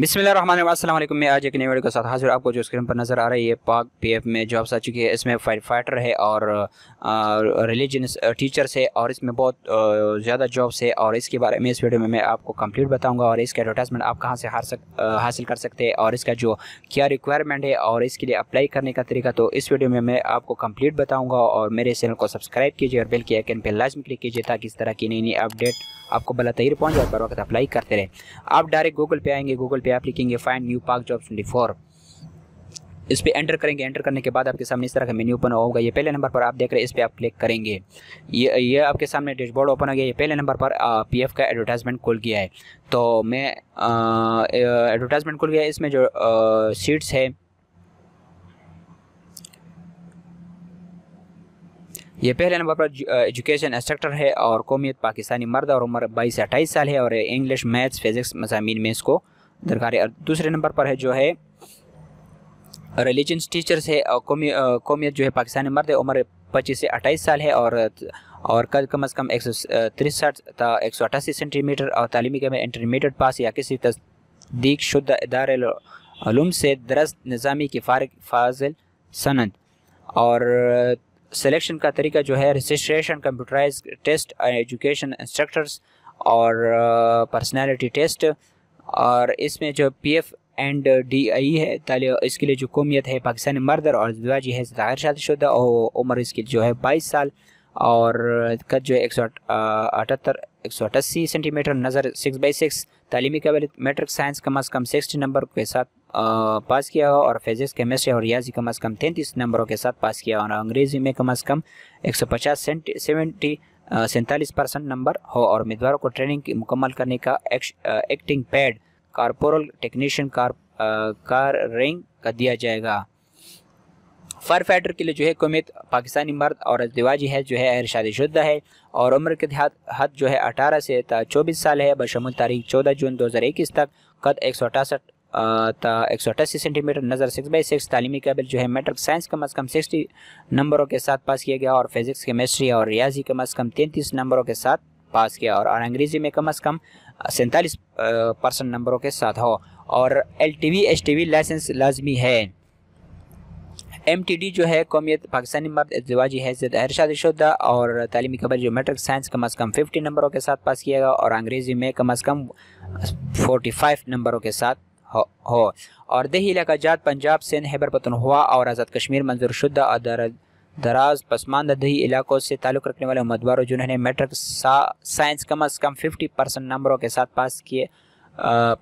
बिस्मिल मैं आज एक नई वीडियो के साथ हाजिर आपको जो स्क्रीन पर नज़र आ रही है पाक पीएफ में जॉब्स आ चुकी है इसमें फायर फाइटर है और रिलीजनस टीचर्स है और इसमें बहुत ज़्यादा जॉब्स है और इसके बारे में इस वीडियो में मैं आपको कंप्लीट बताऊंगा और इसका एडवर्टाइजमेंट आप कहाँ से हार सक हासिल कर सकते हैं और इसका जो क्या रिक्वायरमेंट है और इसके लिए अप्लाई करने का तरीका तो इस वीडियो में मैं आपको कम्प्लीट बताऊँगा और मेरे चैनल को सब्सक्राइब कीजिए और बिल के आइकन पर लाजम क्लिक कीजिए ताकि इस तरह की नई नई अपडेट आपको बला तहर पहुँच जाए पर वक्त अप्लाई करते रहे आप डायरेक्ट गूगल पे आएंगे गूगल पे आप लिखेंगे find new park job twenty four इस पर एंटर करेंगे एंटर करने के बाद आपके सामने इस तरह का मेन्यू ओपन होगा ये पहले नंबर पर आप देख रहे हैं इस पर आप क्लिक करेंगे ये ये आपके सामने डैशबोर्ड ओपन हो गया ये पहले नंबर पर पीएफ का एडवर्टाइजमेंट खुल गया है तो मैं एडवर्टाइजमेंट खुल गया है इसमें जो सीट्स है ये पहले नंबर पर एजुकेशन इंस्ट्रक्टर है और कौमियत पाकिस्तानी मर्द और उम्र बाईस से अट्ठाईस साल है और इंग्लिश मैथ्स फिजिक्स मजामी में इसको दरकार है दूसरे नंबर पर है जो है रिलीजन टीचर्स है कौमी कौमियत जो है पाकिस्तानी मर्द है उम्र पच्चीस से अट्ठाईस साल है और और कल कम अज़ कम एक सौ तिरसठ एक सौ अट्ठासी सेंटीमीटर और तालीमी के में इंटरमीडिएट पास या किसी तस्दीक शुद्ध इदारूम से दरस निज़ामी की फार फाजिल सनद और सिलेक्शन का तरीका जो है registration computerize test education instructors और पर्सनैलिटी टेस्ट और इसमें जो P F and D I है तालिया इसके लिए जो कौमियत है पाकिस्तानी मर्द और जी है शादी शादीशुदा और उम्र इसकी जो है बाईस साल और कद जो है एक सौ अठहत्तर एक सौ अट्ठासी सेंटीमीटर नज़र सिक्स बाई सिक्स तालीमी कबल मेट्रिक साइंस कम अज़ कम सिक्सटी नंबर के साथ पास किया हुआ और फिजिक्स केमिस्ट्री और रियाजी कम अज़ कम तैंतीस नंबरों के साथ पास किया हुआ और अंग्रेज़ी में कम अज़ कम एक सौ पचास सेवेंटी सैंतालीस परसेंट नंबर हो और उम्मीदवारों को ट्रेनिंग मुकम्मल करने का एक्टिंग पैड कारपोरल टेक्नीशियन कार कार रिंग का दिया जाएगा फायर फाइटर के लिए जो है कुमित पाकिस्तानी मर्द और दिवाजी है जो है शुद्धा है और उम्र के हद हद जो है 18 से 24 साल है बशमुल तारीख 14 जून 2021 तक कद एक सौ अठासठ एक सौ अट्ठासी सेंटीमीटर नज़र सिक्स बाई सिक्स तालीमी कबल जो है मेट्रिक साइंस कम अज़ कम सिक्सटी नंबरों के साथ पास किया गया और फिज़िक्स केमिस्ट्री और रियाजी कम अज़ कम तैंतीस नंबरों के साथ पास किया और, अंग्रेज़ी में कम अज़ कम सैंतालीस परसेंट नंबरों के साथ हो और L T V H T V licence लाजमी है एम टी डी जो है कौमियत पाकिस्तानी मर्द एतवाजी हैसियत गैर शादीशुदा और तालीमी खबर जो मेट्रिक साइंस कम अज़ कम फिफ्टी नंबरों के साथ पास किया गया और अंग्रेज़ी में कम अज़ कम फोर्टी फाइव नंबरों के साथ हो और दही इलाका जात पंजाब सिंध हैबर हुआ और आज़ाद कश्मीर मंजूर शुदा और दर, दराज पसमानदा दही इलाकों से ताल्लुक़ रखने वाले उम्मीदवारों जिन्होंने मेट्रिक साइंस कम अज़ कम फिफ्टी परसेंट नंबरों के साथ पास किए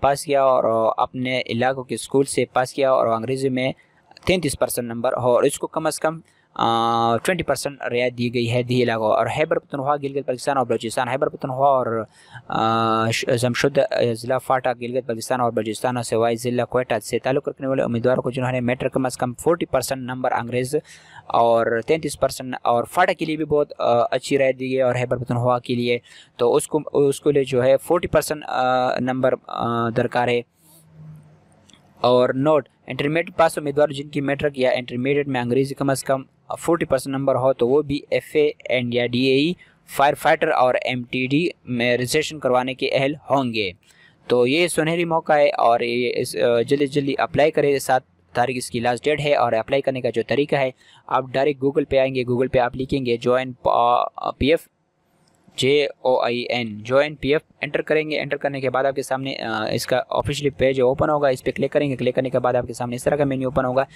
पास किया और अपने इलाकों के स्कूल से पास किया और अंग्रेज़ी में तैंतीस परसेंट नंबर हो और इसको कम अज़ कम ट्वेंटी परसेंट रियायत दी गई है दिल्ली इलाकों और हैबर पतनवा गिलगित पाकिस्तान और बलोचिस्तान हैबर पतनवा और जमशुद ज़िला फाटा गिलगित पाकिस्तान और बलोचिस्तान और सवाई ज़िला कोयटा से ताल्लुक़ रखने वाले उम्मीदवारों को जिन्होंने मेट्रिक कम अज़ कम फोर्टी परसेंट नंबर अंग्रेज़ और तैंतीस परसेंट और फाटा के लिए भी बहुत अच्छी रियायत दी गई और हैबर पतनवा के लिए तो उसको उसके लिए जो है फोर्टी परसेंट नंबर दरकार है और नोट इंटरमीडिएट पास उम्मीदवार जिनकी मैट्रिक या इंटरमीडिएट में अंग्रेज़ी कम अज़ कम फोर्टी परसेंट नंबर हो तो वो भी एफ एंड या डी ए फायर फाइटर और एम में रजिस्ट्रेशन करवाने के अहल होंगे तो ये सुनहरी मौका है और ये जल्दी जल्दी अप्लाई करें सात तारीख इसकी लास्ट डेट है और अप्लाई करने का जो तरीका है आप डायरेक्ट गूगल पे आएंगे गूगल पे आप लिखेंगे join P F J O I N N P F enter करेंगे एंटर करने के बाद आपके सामने इसका ऑफिशियली पेज ओपन होगा इस पर क्लिक करेंगे क्लिक करने के बाद आपके सामने इस तरह का मेन्यू ओपन होगा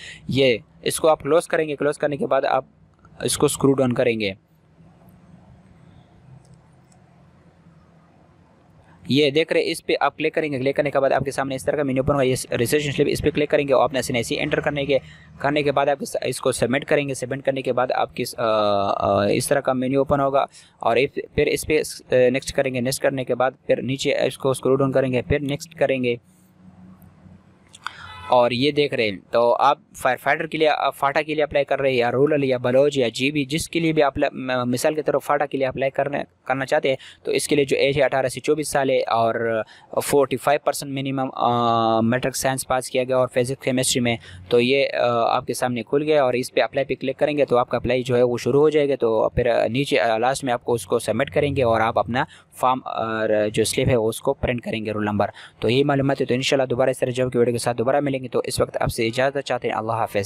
ये इसको आप क्लोज़ करेंगे क्लोज़ करने के बाद आप इसको स्क्रू डाउन करेंगे ये देख रहे इस पर आप क्लिक करेंगे क्लिक करने के बाद आपके सामने इस तरह का मेन्यू ओपन होगा ये रजिस्ट्रेशन इस पर क्लिक करेंगे और अपना एस एंटर करने के करने के बाद आप इसको सबमिट करेंगे सबमिट करने के बाद आपकी इस तरह का मेन्यू ओपन होगा और फिर इस पर नेक्स्ट करेंगे नेक्स्ट करने के बाद फिर नीचे इसको स्क्रू डाउन करेंगे फिर नेक्स्ट करेंगे और ये देख रहे हैं तो आप फायर फाइटर के लिए फाटा के लिए अप्लाई कर रहे हैं या रूरल या बलोच या जीबी जिसके लिए भी आप मिसाल के तौर पर फाटा के लिए अप्लाई करने करना चाहते हैं तो इसके लिए जो एज है अठारह से चौबीस साल है और forty five percent minimum matric science pass किया गया और फिजिक्स केमिस्ट्री में तो ये आ, आपके सामने खुल गया और इस पर अप्लाई पर क्लिक करेंगे तो आपका अप्लाई जो है वो शुरू हो जाएगा तो फिर नीचे लास्ट में आपको उसको सबमिट करेंगे और आप अपना फॉर्म जो स्लिप है उसको प्रिंट करेंगे रोल नंबर तो यही मालूम है तो इन दोबारा इस तरह जॉब की वीडियो के साथ दोबारा मिलेंगे तो इस वक्त आपसे इजाज़त चाहते हैं अल्लाह हाफ